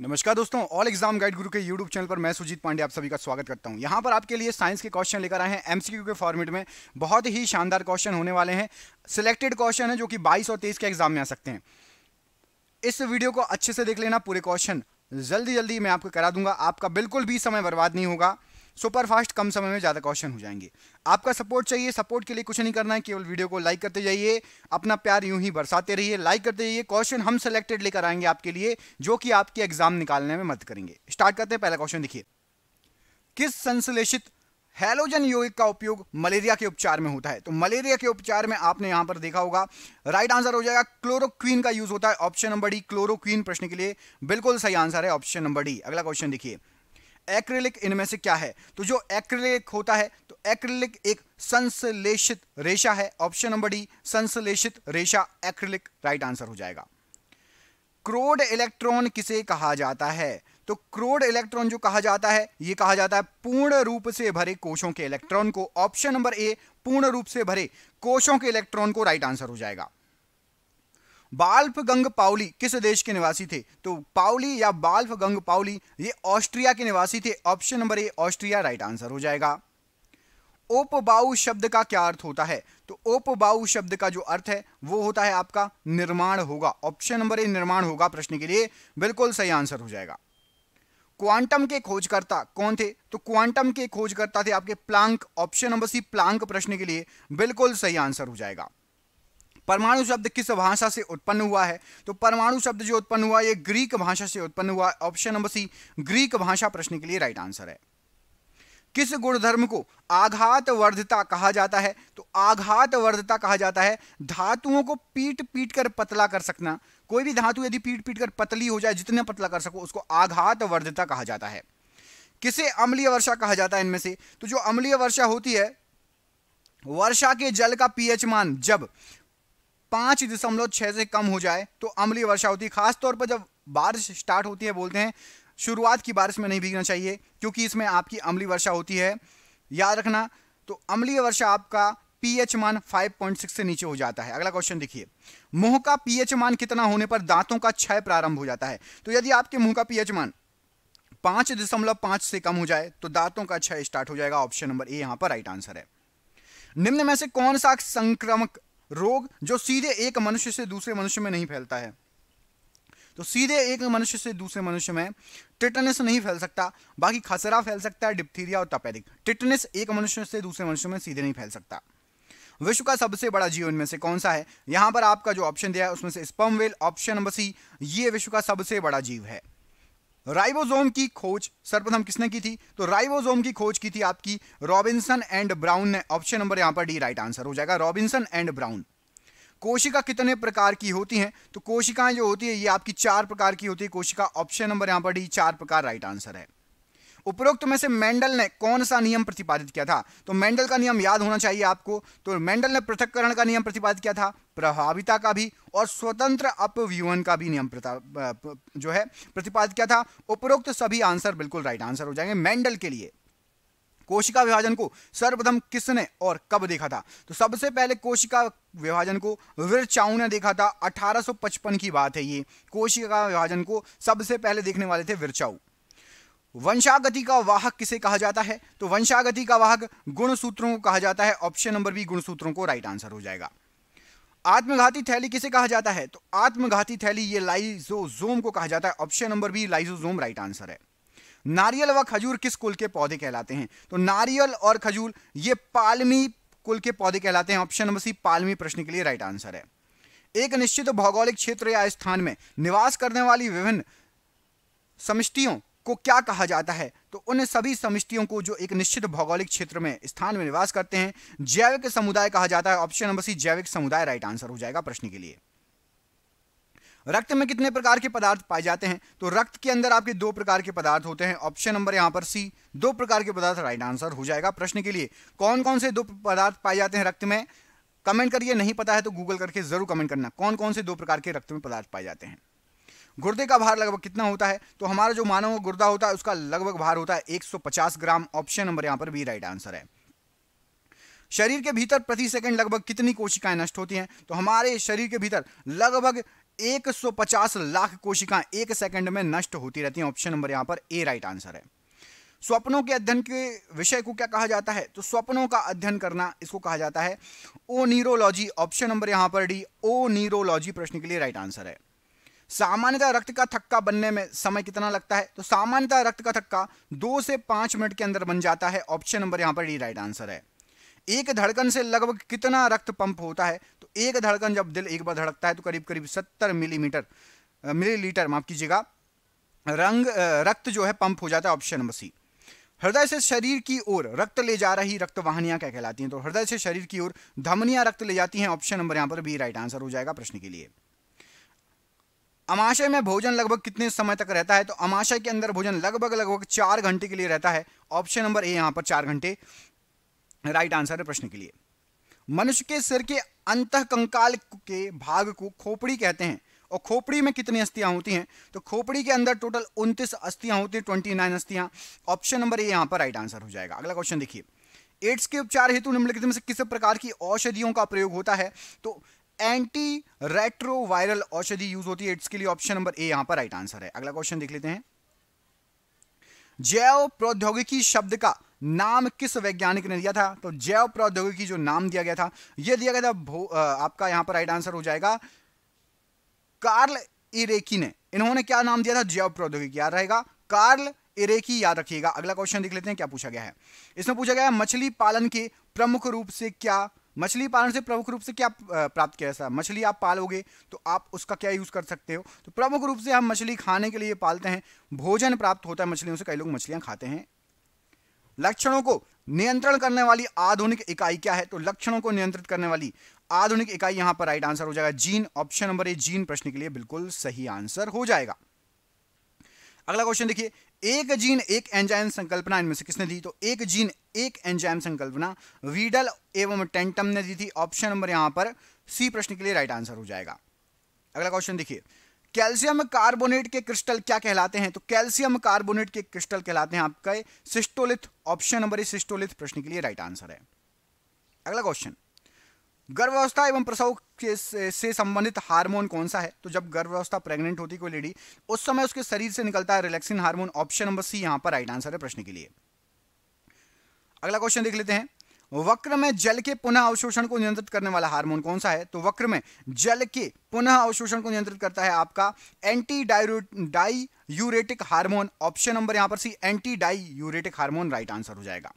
नमस्कार दोस्तों all exam guide गुरु के यूट्यूब चैनल पर मैं सुजीत पांडे आप सभी का स्वागत करता हूं यहां पर आपके लिए साइंस के क्वेश्चन लेकर आए हैं एमसीक्यू के फॉर्मेट में बहुत ही शानदार क्वेश्चन होने वाले हैं सिलेक्टेड क्वेश्चन है जो कि 22 और 23 के एग्जाम में आ सकते हैं इस वीडियो को अच्छे से देख लेना पूरे क्वेश्चन जल्दी जल्दी मैं आपको करा दूंगा आपका बिल्कुल भी समय बर्बाद नहीं होगा सुपर फास्ट कम समय में ज़्यादा क्वेश्चन हो जाएंगे आपका सपोर्ट चाहिए सपोर्ट के लिए कुछ नहीं करना है केवल वीडियो को लाइक करते जाइए अपना प्यार यूं ही बरसाते रहिए लाइक करते जाइए क्वेश्चन हम सेलेक्टेड लेकर आएंगे आपके लिए जो कि आपके एग्जाम निकालने में मदद करेंगे स्टार्ट करते हैं पहला क्वेश्चन देखिए किस संश्लेषित हेलोजन यौगिक का उपयोग मलेरिया के उपचार में होता है तो मलेरिया के उपचार में आपने यहां पर देखा होगा राइट आंसर हो जाएगा क्लोरोक्वीन का यूज होता है ऑप्शन नंबर डी क्लोरोक्वीन प्रश्न के लिए बिल्कुल सही आंसर है ऑप्शन नंबर डी अगला क्वेश्चन देखिए एक्रिलिक इनमें से क्या है तो जो एक्रिलिक होता है तो एक्रिलिक एक संश्लेषित रेशा है ऑप्शन नंबर डी संश्लेषित रेशा एक्रिलिक राइट आंसर हो जाएगा क्रोड इलेक्ट्रॉन किसे कहा जाता है तो क्रोड इलेक्ट्रॉन जो कहा जाता है ये कहा जाता है पूर्ण रूप से भरे कोशों के इलेक्ट्रॉन को ऑप्शन नंबर ए पूर्ण रूप से भरे कोशों के इलेक्ट्रॉन को राइट आंसर हो जाएगा बाल्फ गंग पाउली किस देश के निवासी थे तो पाउली या बाल्फ गंग पाउली ये ऑस्ट्रिया के निवासी थे option number A Austria right answer हो जाएगा ओपबाऊ शब्द का क्या अर्थ होता है तो ओपबाऊ शब्द का जो अर्थ है वो होता है आपका निर्माण होगा ऑप्शन नंबर ए निर्माण होगा प्रश्न के लिए बिल्कुल सही आंसर हो जाएगा क्वांटम के खोजकर्ता कौन थे तो क्वांटम के खोजकर्ता थे आपके Planck option number C Planck प्रश्न के लिए बिल्कुल सही आंसर हो जाएगा परमाणु शब्द किस भाषा से उत्पन्न हुआ है तो परमाणु शब्द जो उत्पन्न हुआ ये ग्रीक भाषा से उत्पन्न हुआ ऑप्शन नंबर सी ग्रीक भाषा प्रश्न के लिए राइट आंसर है किस गुणधर्म को आघात वर्धता कहा जाता है तो आघात वर्धता कहा जाता है धातुओं को पीट पीट कर पतला कर सकना कोई भी धातु यदि पीट पीट कर पतली हो जाए जितना पतला कर सको उसको आघात वर्धता कहा जाता है किसे अम्लीय वर्षा कहा जाता है इनमें से तो जो अम्लीय वर्षा होती है वर्षा के जल का पीएच मान जब पांच दशमलव छह से कम हो जाए तो अमली वर्षा होती है खासतौर पर जब बारिश स्टार्ट होती है बोलते हैं शुरुआत की बारिश में नहीं भीगना चाहिए क्योंकि इसमें आपकी अमली वर्षा होती है याद रखना तो अमली वर्षा आपका पीएच मान 5.6 से नीचे हो जाता है अगला क्वेश्चन देखिए मुंह का पीएच मान कितना होने पर दांतों का क्षय प्रारंभ हो जाता है तो यदि आपके मुंह का पीएच मान पांच दशमलव पांच से कम हो जाए तो दांतों का क्षय स्टार्ट हो जाएगा ऑप्शन नंबर ए यहां पर राइट आंसर है निम्न में से कौन सा संक्रमक रोग जो सीधे एक मनुष्य से दूसरे मनुष्य में नहीं फैलता है तो सीधे एक मनुष्य से दूसरे मनुष्य में टिटनेस नहीं फैल सकता बाकी खसरा फैल सकता है डिप्थीरिया और तपेदिक टिटनेस एक मनुष्य से दूसरे मनुष्य में सीधे नहीं फैल सकता विश्व का सबसे बड़ा जीव इनमें से कौन सा है यहां पर आपका जो ऑप्शन दिया है उसमें से स्पम वेल ऑप्शन नंबर सी ये विश्व का सबसे बड़ा जीव है राइबोसोम की खोज सर्वप्रथम किसने की थी तो राइबोसोम की खोज की थी आपकी रॉबिन्सन एंड ब्राउन ने ऑप्शन नंबर यहां पर डी राइट आंसर हो जाएगा रॉबिन्सन एंड ब्राउन कोशिका कितने प्रकार की होती हैं तो कोशिकाएं जो होती है ये आपकी चार प्रकार की होती है कोशिका ऑप्शन नंबर यहां पर डी चार प्रकार राइट आंसर है उपरोक्त में से मेंडल ने कौन सा नियम प्रतिपादित किया था तो मेंडल का नियम याद होना चाहिए आपको तो मेंडल ने पृथककरण का नियम प्रतिपादित किया था प्रभाविता का भी और स्वतंत्र अपव्यूहन का भी नियम जो है प्रतिपादित किया था उपरोक्त सभी आंसर बिल्कुल राइट आंसर हो जाएंगे मेंडल के लिए कोशिका विभाजन को सर्वप्रथम किसने और कब देखा था तो सबसे पहले कोशिका विभाजन को विरचाऊ ने देखा था 1855 की बात है ये कोशिका विभाजन को सबसे पहले देखने वाले थे वीर चाऊ वंशागति का वाहक किसे कहा जाता है तो वंशागति का वाहक गुणसूत्रों को कहा जाता है ऑप्शन नंबर बी गुणसूत्रों को राइट आंसर हो जाएगा आत्मघाती थैली किसे कहा जाता है तो आत्मघाती थैली ये लाइजोजोम को कहा जाता है option number B lysosome right answer है नारियल व खजूर किस कुल के पौधे कहलाते हैं तो नारियल और खजूर ये पालमी कुल के पौधे कहलाते हैं ऑप्शन नंबर सी पालमी प्रश्न के लिए राइट आंसर है एक निश्चित भौगोलिक क्षेत्र या स्थान में निवास करने वाली विभिन्न समिष्टियों को क्या कहा जाता है तो उन सभी समिष्टियों को जो एक निश्चित भौगोलिक क्षेत्र में स्थान में निवास करते हैं जैविक समुदाय कहा जाता है ऑप्शन नंबर सी जैविक समुदाय राइट आंसर हो जाएगा प्रश्न के लिए रक्त में कितने प्रकार के पदार्थ पाए जाते हैं तो रक्त के अंदर आपके दो प्रकार के पदार्थ होते हैं ऑप्शन नंबर यहां पर सी दो प्रकार के पदार्थ राइट आंसर हो जाएगा प्रश्न के लिए कौन कौन से दो पदार्थ पाए जाते हैं रक्त में कमेंट करिए नहीं पता है तो गूगल करके जरूर कमेंट करना कौन कौन से दो प्रकार के रक्त में पदार्थ पाए जाते हैं गुर्दे का भार लगभग कितना होता है तो हमारा जो मानव गुर्दा होता है उसका लगभग भार होता है 150 ग्राम ऑप्शन नंबर यहाँ पर भी राइट आंसर है शरीर के भीतर प्रति सेकंड लगभग कितनी कोशिकाएं नष्ट होती हैं तो हमारे शरीर के भीतर लगभग 150 लाख कोशिकाएं एक सेकंड में नष्ट होती रहती हैं ऑप्शन नंबर यहां पर ए राइट आंसर है स्वप्नों के अध्ययन के विषय को क्या कहा जाता है तो स्वप्नों का अध्ययन करना इसको कहा जाता है ओ नीरोलॉजी ऑप्शन नंबर यहां पर डी ओ नीरोलॉजी प्रश्न के लिए राइट आंसर है सामान्यतः रक्त का थक्का बनने में समय कितना लगता है तो सामान्यतः रक्त का थक्का दो से पांच मिनट के अंदर बन जाता है ऑप्शन नंबर यहां पर डी राइट आंसर है एक धड़कन से लगभग कितना रक्त पंप होता है तो एक धड़कन जब दिल एक बार धड़कता है तो करीब करीब सत्तर मिलीमीटर मिलीलीटर माफ कीजिएगा रंग रक्त जो है पंप हो जाता है ऑप्शन नंबर सी हृदय से शरीर की ओर रक्त ले जा रही रक्त वाहनियां क्या कहलाती हैं तो हृदय से शरीर की ओर धमनियां रक्त ले जाती हैं ऑप्शन नंबर यहां पर बी राइट आंसर हो जाएगा प्रश्न के लिए अमाशय में भोजन लगभग कितने समय तक रहता है तो अमाशय के अंदर भोजन लगभग लगभग चार घंटे के लिए रहता है ऑप्शन नंबर ए यहां पर चार घंटे राइट आंसर है प्रश्न के लिए मनुष्य के सिर के अंत कंकाल के भाग को खोपड़ी कहते हैं और खोपड़ी में कितनी अस्थियां होती हैं तो खोपड़ी के अंदर टोटल उनतीस अस्थियां होती हैं ट्वेंटी नाइन अस्थियां ऑप्शन नंबर ए यहां पर राइट आंसर हो जाएगा अगला क्वेश्चन देखिए एड्स के उपचार हेतु निम्नलिखित में से किस प्रकार की औषधियों का प्रयोग होता है तो एंटी रेट्रो वायरल औषधि यूज होती है इट्स के लिए ऑप्शन नंबर ए यहां पर राइट आंसर है अगला क्वेश्चन देख लेते हैं जैव प्रौद्योगिकी शब्द का नाम किस वैज्ञानिक ने दिया था तो जैव प्रौद्योगिकी जो नाम दिया गया था यह दिया गया था आपका यहां पर राइट आंसर हो जाएगा कार्ल इरेकी ने इन्होंने क्या नाम दिया था जैव प्रौद्योगिकी याद रहेगा कार्ल इरेकी याद रखिएगा अगला क्वेश्चन देख लेते हैं क्या पूछा गया है इसमें पूछा गया है मछली पालन के प्रमुख रूप से क्या मछली पालन से प्रमुख रूप से क्या प्राप्त किया जाता है मछली आप पालोगे तो आप उसका क्या यूज़ कर सकते हो तो प्रमुख रूप से हम मछली खाने के लिए पालते हैं भोजन प्राप्त होता है मछलियों से कई लोग मछलियां खाते हैं लक्षणों को नियंत्रण करने वाली आधुनिक इकाई क्या है तो लक्षणों को नियंत्रित करने वाली आधुनिक इकाई यहां पर राइट आंसर हो जाएगा gene option number A gene प्रश्न के लिए बिल्कुल सही आंसर हो जाएगा अगला क्वेश्चन देखिए एक जीन एक एंजाइम संकल्पना इनमें से किसने दी तो एक जीन एक एंजाइम संकल्पना वीडल एवं टेंटम ने दी थी ऑप्शन नंबर यहां पर सी प्रश्न के लिए राइट आंसर हो जाएगा अगला क्वेश्चन देखिए कैल्शियम कार्बोनेट के क्रिस्टल क्या कहलाते हैं तो कैल्शियम कार्बोनेट के क्रिस्टल कहलाते हैं आपका सिस्टोलिथ ऑप्शन नंबर सिस्टोलिथ प्रश्न के लिए राइट आंसर है अगला क्वेश्चन गर्भावस्था एवं प्रसव के से संबंधित हार्मोन कौन सा है तो जब गर्भावस्था प्रेग्नेंट होती कोई लेडी उस समय उसके शरीर से निकलता है relaxin hormone option number C यहां पर राइट आंसर है प्रश्न के लिए अगला क्वेश्चन देख लेते हैं वक्र में जल के पुनः अवशोषण को नियंत्रित करने वाला हार्मोन कौन सा है तो वक्र में जल के पुनः अवशोषण को नियंत्रित करता है आपका anti diuretic hormone option number यहां पर C anti diuretic hormone right answer हो जाएगा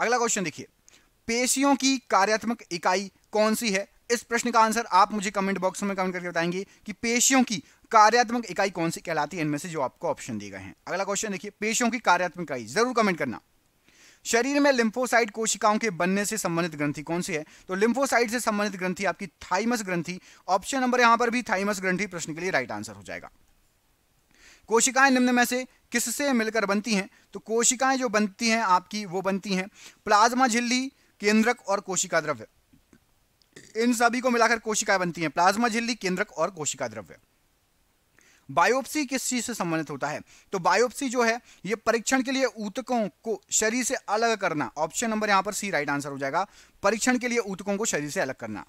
अगला क्वेश्चन देखिए पेशियों की कार्यात्मक इकाई कौन सी है इस प्रश्न का आंसर आप मुझे कमेंट बॉक्स में कमेंट करके बताएंगे कि पेशियों की कार्यात्मक इकाई कौन सी कहलाती है इनमें से जो आपको ऑप्शन दिए गए हैं अगला क्वेश्चन देखिए पेशियों की कार्यात्मक इकाई जरूर कमेंट करना शरीर में लिम्फोसाइड कोशिकाओं के बनने से संबंधित ग्रंथि कौन सी है तो लिम्फोसाइड से संबंधित ग्रंथि आपकी थाइमस ग्रंथि ऑप्शन नंबर यहां पर भी थाइमस ग्रंथि प्रश्न के लिए राइट आंसर हो जाएगा कोशिकाएं निम्न में से किससे मिलकर बनती हैं तो कोशिकाएं जो बनती हैं आपकी वो बनती हैं प्लाज्मा झिल्ली केंद्रक और कोशिका द्रव्य इन सभी को मिलाकर कोशिकाएं बनती हैं प्लाज्मा झिल्ली केंद्रक और कोशिका द्रव्य बायोप्सी किस चीज से संबंधित होता है तो बायोप्सी जो है यह परीक्षण के लिए ऊतकों को शरीर से अलग करना ऑप्शन नंबर यहां पर सी राइट आंसर हो जाएगा परीक्षण के लिए ऊतकों को शरीर से अलग करना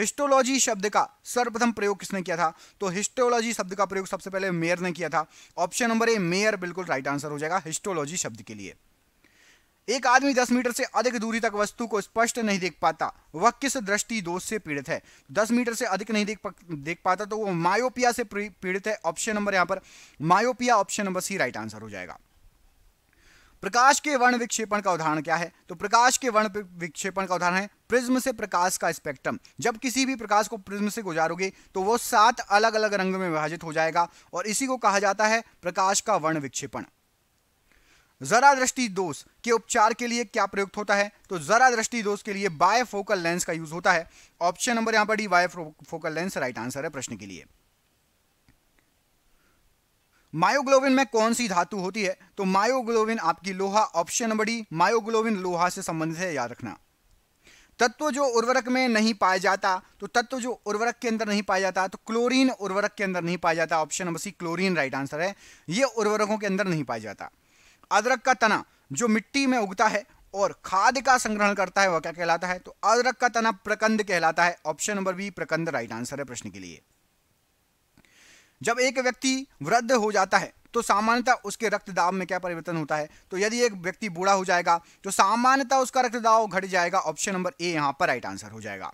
हिस्टोलॉजी शब्द का सर्वप्रथम प्रयोग किसने किया था तो हिस्टोलॉजी शब्द का प्रयोग सबसे पहले मेयर ने किया था ऑप्शन नंबर ए मेयर बिल्कुल राइट आंसर हो जाएगा हिस्टोलॉजी शब्द के लिए एक आदमी 10 मीटर से अधिक दूरी तक वस्तु को स्पष्ट नहीं देख पाता वह किस दृष्टि दोष से पीड़ित है 10 मीटर से अधिक नहीं देख देख पाता तो वह मायोपिया से पीड़ित है ऑप्शन नंबर यहां पर myopia option number C right answer हो जाएगा प्रकाश के वर्ण विक्षेपण का उदाहरण क्या है तो प्रकाश के वर्ण विक्षेपण का उदाहरण है प्रिज्म से प्रकाश का स्पेक्ट्रम जब किसी भी प्रकाश को प्रिज्म से गुजारोगे तो वो सात अलग अलग रंग में विभाजित हो जाएगा और इसी को कहा जाता है प्रकाश का वर्ण विक्षेपण जरा दृष्टि दोष के उपचार के लिए क्या प्रयुक्त होता है तो जरा दृष्टि दोष के लिए फोकल लेंस का यूज होता है ऑप्शन नंबर यहां पर D bifocal lens right answer है प्रश्न के लिए मायोग्लोबिन में कौन सी धातु होती है तो मायोग्लोबिन आपकी लोहा ऑप्शन नंबर डी मायोग्लोबिन लोहा से संबंधित है याद रखना तत्व जो उर्वरक में नहीं पाया जाता तो तत्व जो उर्वरक के अंदर नहीं पाया जाता तो क्लोरीन उर्वरक के अंदर नहीं पाया जाता option number C chlorine right answer है ये उर्वरकों के अंदर नहीं पाया जाता अदरक का तना जो मिट्टी में उगता है और खाद का संग्रहण करता है वह क्या कहलाता है तो अदरक का तना प्रकंद कहलाता है ऑप्शन नंबर बी प्रकंद राइट आंसर है प्रश्न के लिए जब एक व्यक्ति वृद्ध हो जाता है तो सामान्यतः उसके दाब में क्या परिवर्तन होता है तो यदि एक व्यक्ति बूढ़ा हो जाएगा तो सामान्यतः उसका दाब घट जाएगा ऑप्शन नंबर ए यहां पर राइट आंसर हो जाएगा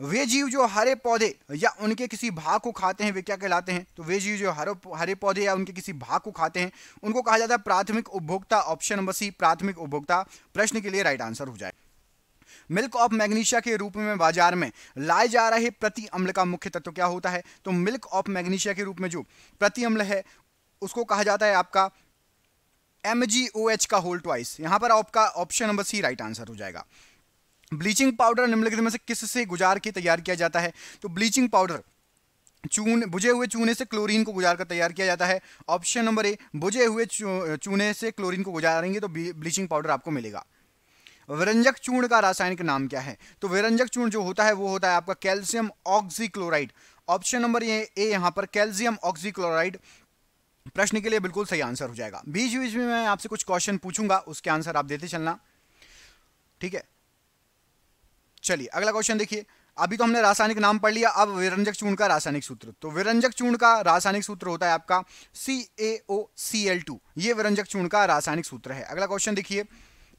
वे जीव जो हरे पौधे या उनके किसी भाग को खाते हैं वे क्या कहलाते हैं तो वे जीव जो हरे हरे पौधे या उनके किसी भाग को खाते हैं उनको कहा जाता है प्राथमिक उपभोक्ता ऑप्शन नंबर सी प्राथमिक उपभोक्ता प्रश्न के लिए राइट आंसर हो जाए मिल्क ऑफ मैग्नीशिया के रूप में बाजार में लाए जा रहे प्रति अम्ल का मुख्य तत्व क्या होता है तो मिल्क ऑफ मैग्नीशिया के रूप में जो प्रति अम्ल है उसको कहा जाता है आपका एम का होल ट्वाइस यहां पर आपका option number C right answer हो जाएगा ब्लीचिंग पाउडर निम्नलिखित में से किस से गुजार के तैयार किया जाता है तो ब्लीचिंग पाउडर चून बुझे हुए चूने से क्लोरीन को गुजार कर तैयार किया जाता है ऑप्शन नंबर ए बुझे हुए चूने से क्लोरीन को गुजारेंगे तो ब्लीचिंग पाउडर आपको मिलेगा विरंजक चूर्ण का रासायनिक नाम क्या है तो विरंजक चूर्ण जो होता है वो होता है आपका कैल्शियम ऑक्सीक्लोराइड ऑप्शन नंबर ये ए यहाँ पर कैल्शियम ऑक्सीक्लोराइड प्रश्न के लिए बिल्कुल सही आंसर हो जाएगा बीच बीच में मैं आपसे कुछ क्वेश्चन पूछूंगा उसके आंसर आप देते चलना ठीक है चलिए अगला क्वेश्चन देखिए अभी तो हमने रासायनिक नाम पढ़ लिया अब विरंजक चूर्ण का रासायनिक सूत्र तो विरंजक चूर्ण का रासायनिक सूत्र होता है आपका सी ए ओ सी एल टू ये विरंजक चूर्ण का रासायनिक सूत्र है अगला क्वेश्चन देखिए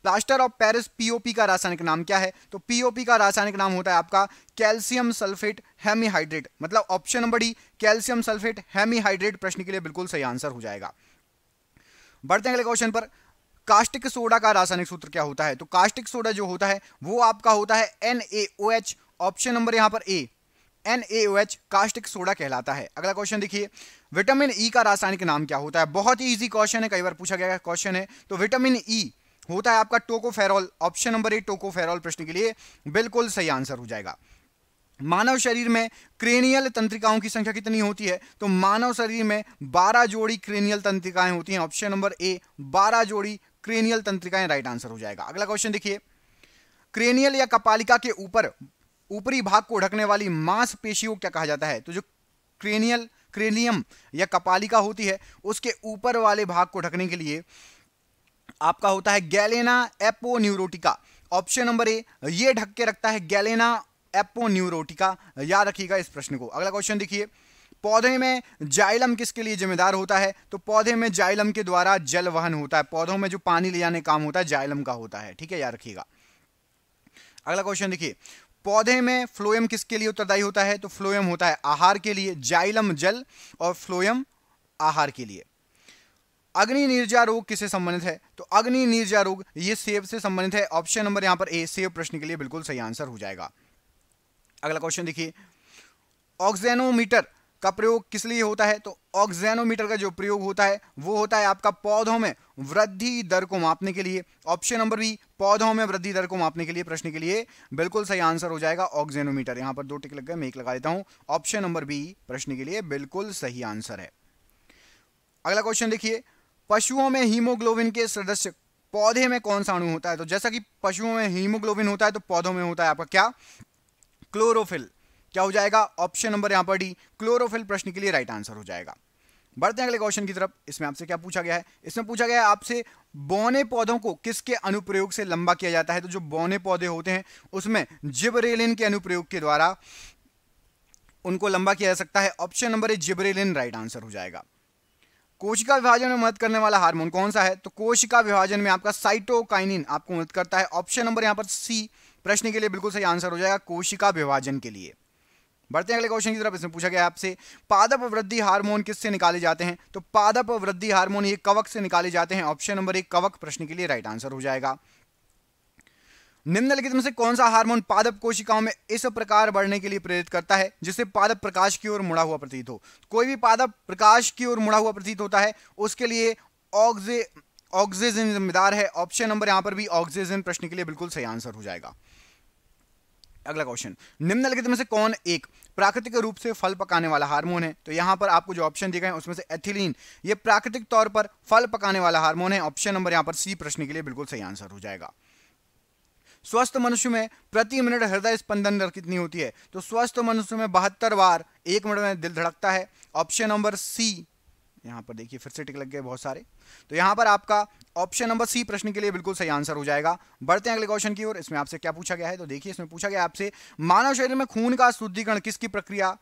प्लास्टर ऑफ पेरिस पीओपी का रासायनिक नाम क्या है तो पीओपी का रासायनिक नाम होता है आपका कैल्शियम सल्फेट हेमीहाइड्रेट मतलब option number D calcium sulphate hemihydrate प्रश्न के लिए बिल्कुल सही आंसर हो जाएगा बढ़ते हैं अगले क्वेश्चन पर कास्टिक सोडा का रासायनिक सूत्र क्या होता है तो कास्टिक सोडा जो होता है वो आपका होता है एन ऑप्शन नंबर यहां पर ए एन कास्टिक सोडा कहलाता है अगला क्वेश्चन देखिए विटामिन ई e का रासायनिक नाम क्या होता है बहुत ही ईजी क्वेश्चन है कई बार पूछा गया क्वेश्चन है तो विटामिन ई e होता है आपका tocopherol option number A tocopherol प्रश्न के लिए बिल्कुल सही आंसर हो जाएगा मानव शरीर में क्रेनियल तंत्रिकाओं की संख्या कितनी होती है तो मानव शरीर में 12 जोड़ी क्रेनियल तंत्रिकाएं होती हैं ऑप्शन नंबर ए 12 जोड़ी क्रेनियल तंत्रिकाएं राइट आंसर हो जाएगा अगला क्वेश्चन देखिए क्रेनियल या कपालिका के ऊपर ऊपरी भाग को ढकने वाली मांसपेशी को क्या कहा जाता है तो जो क्रेनियल क्रेनियम या कपालिका होती है उसके ऊपर वाले भाग को ढकने के लिए आपका होता है galea aponeurotica option number A ये ढक के रखता है गैलेना एपोन्यूरोटिका याद रखिएगा इस प्रश्न को अगला क्वेश्चन देखिए पौधे में जाइलम किसके लिए जिम्मेदार होता है तो पौधे में जाइलम के द्वारा जल वहन होता है पौधों में जो पानी ले जाने काम होता है जाइलम का होता है ठीक है याद रखिएगा अगला क्वेश्चन देखिए पौधे में फ्लोएम किसके लिए उत्तरदायी होता है तो फ्लोएम होता है आहार के लिए जाइलम जल और फ्लोएम आहार के लिए अग्नि निर्जा रोग किससे संबंधित है तो अग्नि निर्जा रोग ये सेब से संबंधित है ऑप्शन नंबर यहां पर ए सेब प्रश्न के लिए बिल्कुल सही आंसर हो जाएगा अगला क्वेश्चन देखिए ऑक्सेनोमीटर का प्रयोग किस लिए होता है तो ऑक्जेनोमीटर का जो प्रयोग होता है वो होता है आपका पौधों में वृद्धि दर को मापने के लिए ऑप्शन नंबर बी पौधों में वृद्धि दर को मापने के लिए प्रश्न के लिए बिल्कुल सही आंसर हो जाएगा ऑक्जेनोमीटर यहां पर दो टिक लग गए मैं एक लगा देता हूं ऑप्शन नंबर बी प्रश्न के लिए बिल्कुल सही आंसर है अगला क्वेश्चन देखिए पशुओं में हीमोग्लोबिन के सदस्य पौधे में कौन सा अणु होता है तो जैसा कि पशुओं में हीमोग्लोबिन होता है तो पौधों में होता है आपका क्या क्लोरोफिल क्या हो जाएगा ऑप्शन नंबर यहां पर डी क्लोरोफिल प्रश्न के लिए राइट आंसर हो जाएगा बढ़ते हैं अगले क्वेश्चन की तरफ इसमें आपसे क्या पूछा गया है इसमें पूछा गया है आपसे बौने पौधों को किसके अनुप्रयोग से लंबा किया जाता है तो जो बौने पौधे होते हैं उसमें जिबरेलिन के अनुप्रयोग के द्वारा उनको लंबा किया जा सकता है option number A gibberellin right answer हो जाएगा कोशिका विभाजन में मदद करने वाला हार्मोन कौन सा है तो कोशिका विभाजन में आपका साइटोकाइनिन आपको मदद करता है ऑप्शन नंबर यहां पर सी प्रश्न के लिए बिल्कुल सही आंसर हो जाएगा कोशिका विभाजन के लिए बढ़ते हैं अगले क्वेश्चन की तरफ इसमें पूछा गया आपसे पादप वृद्धि हार्मोन किससे निकाले जाते हैं तो पादप वृद्धि हार्मोन ये कवक से निकाले जाते हैं ऑप्शन नंबर एक कवक प्रश्न के लिए राइट आंसर हो जाएगा निम्नलिखित में से कौन सा हार्मोन पादप कोशिकाओं में इस प्रकार बढ़ने के लिए प्रेरित करता है जिससे पादप प्रकाश की ओर मुड़ा हुआ प्रतीत हो कोई भी पादप प्रकाश की ओर मुड़ा हुआ प्रतीत होता है उसके लिए ऑक्सीजन जिम्मेदार है ऑप्शन नंबर यहां पर भी ऑक्सीजन प्रश्न के लिए बिल्कुल सही आंसर हो जाएगा अगला क्वेश्चन निम्नलिखित में से कौन एक प्राकृतिक रूप से फल पकाने वाला हार्मोन है तो यहाँ पर आपको जो ऑप्शन दिए गए हैं उसमें से एथिलीन ये प्राकृतिक तौर पर फल पकाने वाला हार्मोन है ऑप्शन नंबर यहाँ पर सी प्रश्न के लिए बिल्कुल सही आंसर हो जाएगा स्वस्थ मनुष्य में प्रति मिनट हृदय स्पंदन दर कितनी होती है तो स्वस्थ मनुष्य में बहत्तर बार एक मिनट में दिल धड़कता है ऑप्शन नंबर सी यहाँ पर देखिए फिर से टिक लग गए बहुत सारे तो यहाँ पर आपका ऑप्शन नंबर सी प्रश्न के लिए बिल्कुल सही आंसर हो जाएगा बढ़ते हैं अगले क्वेश्चन की ओर इसमें आपसे क्या पूछा गया है तो देखिए इसमें पूछा गया आपसे मानव शरीर में खून का शुद्धिकरण किसकी प्रक्रिया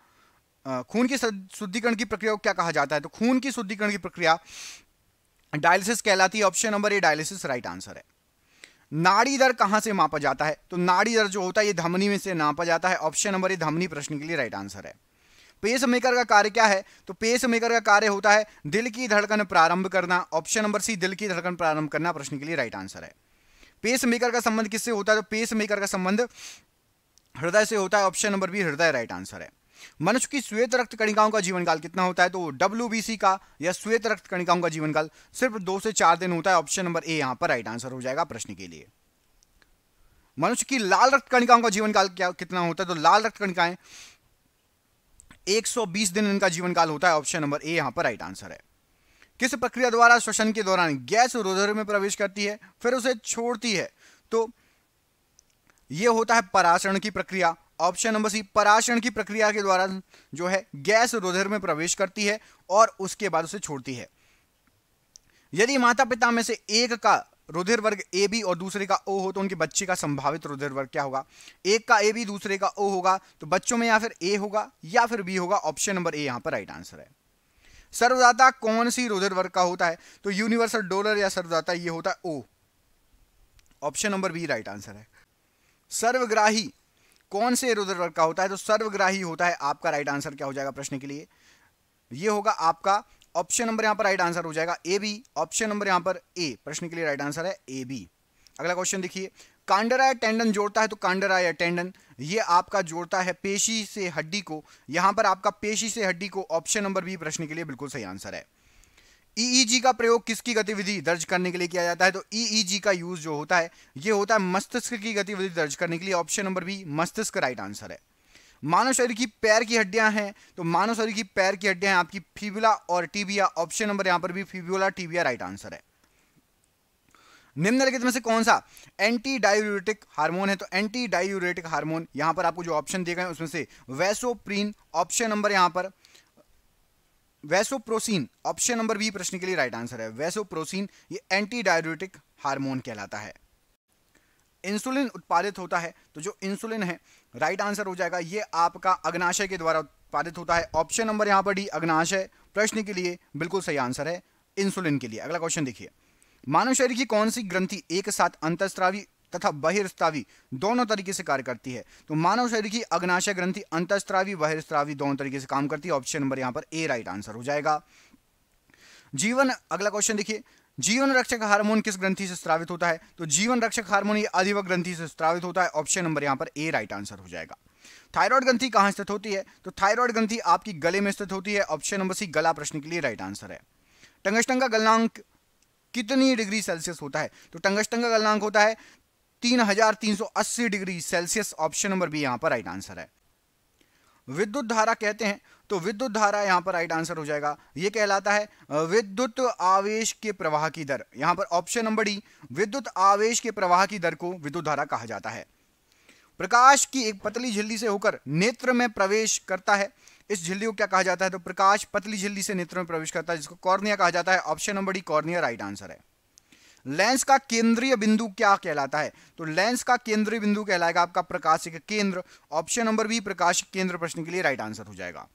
खून की शुद्धिकरण की प्रक्रिया को क्या कहा जाता है तो खून की शुद्धिकरण की प्रक्रिया डायलिसिस कहलाती है option number A dialysis right answer है नाड़ी दर कहां से मापा जाता है तो नाड़ी दर जो होता है ये धमनी में से नापा जाता है ऑप्शन नंबर ए धमनी प्रश्न के लिए राइट आंसर है पेस मेकर का कार्य क्या है तो पेस मेकर का कार्य होता है दिल की धड़कन प्रारंभ करना ऑप्शन नंबर सी दिल की धड़कन प्रारंभ करना प्रश्न के लिए राइट आंसर है पेस मेकर का संबंध किससे होता है तो पेस मेकर का संबंध हृदय से होता है ऑप्शन नंबर बी हृदय राइट आंसर है मनुष्य की श्वेत रक्त कणिकाओं का जीवन काल कितना होता है तो डब्ल्यू का या श्वेत रक्त कणिकाओं का जीवन काल सिर्फ दो से चार दिन होता है ऑप्शन नंबर ए यहां पर राइट आंसर हो जाएगा प्रश्न के लिए मनुष्य की लाल रक्त कणिकाओं का जीवन काल क्या कितना होता है तो लाल रक्त कणिकाएं 120 दिन इनका जीवन काल होता है ऑप्शन नंबर ए यहां पर राइट आंसर है किस प्रक्रिया द्वारा श्वसन के दौरान गैस रोधर में प्रवेश करती है फिर उसे छोड़ती है तो यह होता है पराशरण की प्रक्रिया ऑप्शन नंबर सी पराशरण की प्रक्रिया के द्वारा जो है गैस रुधिर में प्रवेश करती है और उसके बाद उसे छोड़ती है यदि माता पिता में से एक का रुधिर वर्ग ए बी और दूसरे का ओ हो तो उनके बच्चे का संभावित रुधिर वर्ग क्या होगा एक का ए बी दूसरे का ओ होगा तो बच्चों में या फिर ए होगा या फिर बी होगा ऑप्शन नंबर ए यहां पर राइट आंसर है सर्वदाता कौन सी रुधिर वर्ग का होता है तो यूनिवर्सल डोलर या सर्वदाता ये होता है ओ option number B right answer है सर्वग्राही कौन से रुधिर वर्ग का होता है तो सर्वग्राही होता है आपका राइट आंसर क्या हो जाएगा प्रश्न के लिए ये होगा आपका ऑप्शन नंबर यहां पर राइट आंसर हो जाएगा ए बी ऑप्शन नंबर यहां पर ए प्रश्न के लिए राइट आंसर है ए बी अगला क्वेश्चन देखिए कांडरा या टेंडन जोड़ता है तो कांडरा या टेंडन ये आपका जोड़ता है पेशी से हड्डी को यहां पर आपका पेशी से हड्डी को ऑप्शन नंबर बी प्रश्न के लिए बिल्कुल सही आंसर है ईईजी e e का प्रयोग किसकी गतिविधि दर्ज करने के लिए किया जाता है तो ईईजी e का यूज जो होता है ये होता है मस्तिष्क की गतिविधि दर्ज करने के लिए ऑप्शन नंबर बी मस्तिष्क राइट आंसर है मानव शरीर की पैर की हड्डियां हैं तो मानव शरीर की पैर की हड्डियां हैं आपकी फिबुला और टीबिया ऑप्शन नंबर यहां पर भी फिबुला टीबिया राइट आंसर है निम्नलिखित में से कौन सा एंटी डायूरेटिक हार्मोन है तो एंटी डायूरेटिक हार्मोन यहां पर आपको जो ऑप्शन देगा उसमें से वैसोप्रीन ऑप्शन नंबर यहां पर वैसोप्रोसिन ऑप्शन नंबर बी प्रश्न के लिए राइट आंसर है वैसोप्रोसिन ये एंटी डायूरेटिक हार्मोन कहलाता है इंसुलिन उत्पादित होता है तो जो इंसुलिन है राइट आंसर हो जाएगा ये आपका अग्नाशय के द्वारा उत्पादित होता है ऑप्शन नंबर यहां पर डी अग्नाशय प्रश्न के लिए बिल्कुल सही आंसर है इंसुलिन के लिए अगला क्वेश्चन देखिए मानव शरीर की कौन सी ग्रंथि एक साथ अंतस्त्रावी तथा बहिर्स्त्रावी दोनों तरीके से कार्य करती है तो मानव शरीर की अग्नाशय ग्रंथि अंतस्त्रावी बहिर्स्त्रावी दोनों तरीके से काम करती है ऑप्शन नंबर यहां पर ए राइट आंसर हो जाएगा जीवन अगला क्वेश्चन देखिए जीवन रक्षक हार्मोन किस ग्रंथि से स्त्रावित होता है तो जीवन रक्षक हार्मोन ये अधिवक ग्रंथि से स्त्रावित होता है ऑप्शन नंबर यहाँ पर ए राइट आंसर हो जाएगा थायराइड ग्रंथि कहाँ स्थित होती है तो थायराइड ग्रंथि आपकी गले में स्थित होती है ऑप्शन नंबर सी गला प्रश्न के लिए राइट आंसर है टंगस्टंगा गलनांक कितनी डिग्री सेल्सियस होता है तो टंगस्टंगा गलनांक होता है तीन degree Celsius option number B यहाँ पर राइट आंसर है विद्युत धारा कहते हैं तो विद्युत धारा यहां पर राइट आंसर हो जाएगा यह कहलाता है विद्युत आवेश के प्रवाह की दर यहां पर ऑप्शन नंबर डी विद्युत आवेश के प्रवाह की दर को विद्युत धारा कहा जाता है प्रकाश की एक पतली झिल्ली से होकर नेत्र में प्रवेश करता है इस झिल्ली को क्या कहा जाता है तो प्रकाश पतली झिल्ली से नेत्र में प्रवेश करता है जिसको कॉर्निया कहा जाता है option number D cornea right answer है लेंस का केंद्रीय बिंदु क्या कहलाता है तो लेंस का केंद्रीय बिंदु कहलाएगा आपका प्रकाशिक केंद्र ऑप्शन नंबर बी प्रकाशिक केंद्र प्रश्न के लिए राइट आंसर हो जाएगा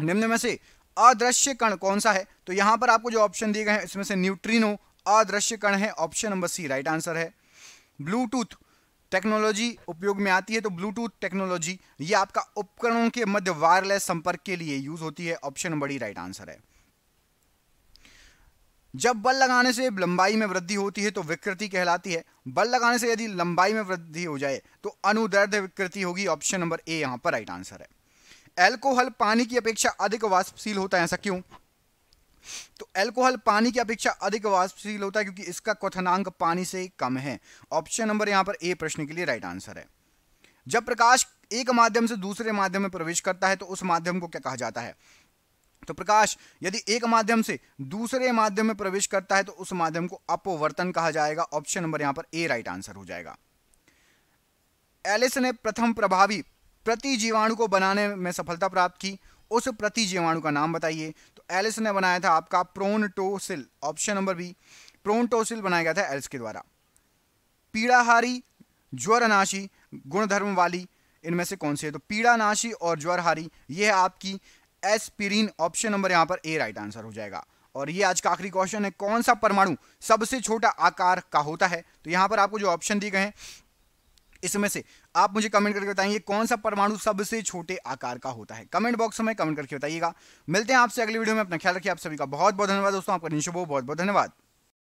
निम्न में से अदृश्य कण कौन सा है तो यहां पर आपको जो ऑप्शन दिए गए हैं इसमें से न्यूट्रीनो अदृश्य कण है option number C right answer है ब्लूटूथ टेक्नोलॉजी उपयोग में आती है तो ब्लूटूथ टेक्नोलॉजी ये आपका उपकरणों के मध्य वायरलेस संपर्क के लिए यूज होती है ऑप्शन डी राइट आंसर है जब बल लगाने से लंबाई में वृद्धि होती है तो विकृति कहलाती है बल लगाने से यदि लंबाई में वृद्धि हो जाए तो अनुदर्ध विकृति होगी ऑप्शन नंबर ए यहां पर राइट आंसर है एल्कोहल पानी की अपेक्षा अधिक वाष्पशील होता है ऐसा क्यों तो एल्कोहल पानी की अपेक्षा अधिक वाष्पशील होता है क्योंकि इसका क्वनांक पानी से कम है ऑप्शन नंबर यहाँ पर ए प्रश्न के लिए राइट आंसर है जब प्रकाश एक माध्यम से दूसरे माध्यम में प्रवेश करता है तो उस माध्यम को क्या कहा जाता है तो प्रकाश यदि एक माध्यम से दूसरे माध्यम में प्रवेश करता है तो उस माध्यम को अपवर्तन कहा जाएगा ऑप्शन नंबर यहां पर ए राइट आंसर हो जाएगा एलिस ने प्रथम प्रभावी प्रतिजीवाणु को बनाने में सफलता प्राप्त की उस प्रतिजीवाणु का नाम बताइए तो एलिस ने बनाया था आपका prontosil option number B prontosil बनाया गया था एलिस के द्वारा पीड़ाहारी ज्वरनाशी गुणधर्म वाली इनमें से कौन से है तो पीड़ानाशी और ज्वरहारी यह आपकी एस्पिरिन ऑप्शन नंबर यहां पर ए राइट आंसर हो जाएगा और ये आज का आखिरी क्वेश्चन है कौन सा परमाणु सबसे छोटा आकार का होता है तो यहां पर आपको जो ऑप्शन दिए गए हैं इसमें से आप मुझे कमेंट करके बताएंगे कौन सा परमाणु सबसे छोटे आकार का होता है कमेंट बॉक्स में कमेंट करके बताइएगा मिलते हैं आपसे अगली वीडियो में अपना ख्याल रखिए आप सभी का बहुत बहुत धन्यवाद दोस्तों आपका निशुभ बहुत बहुत धन्यवाद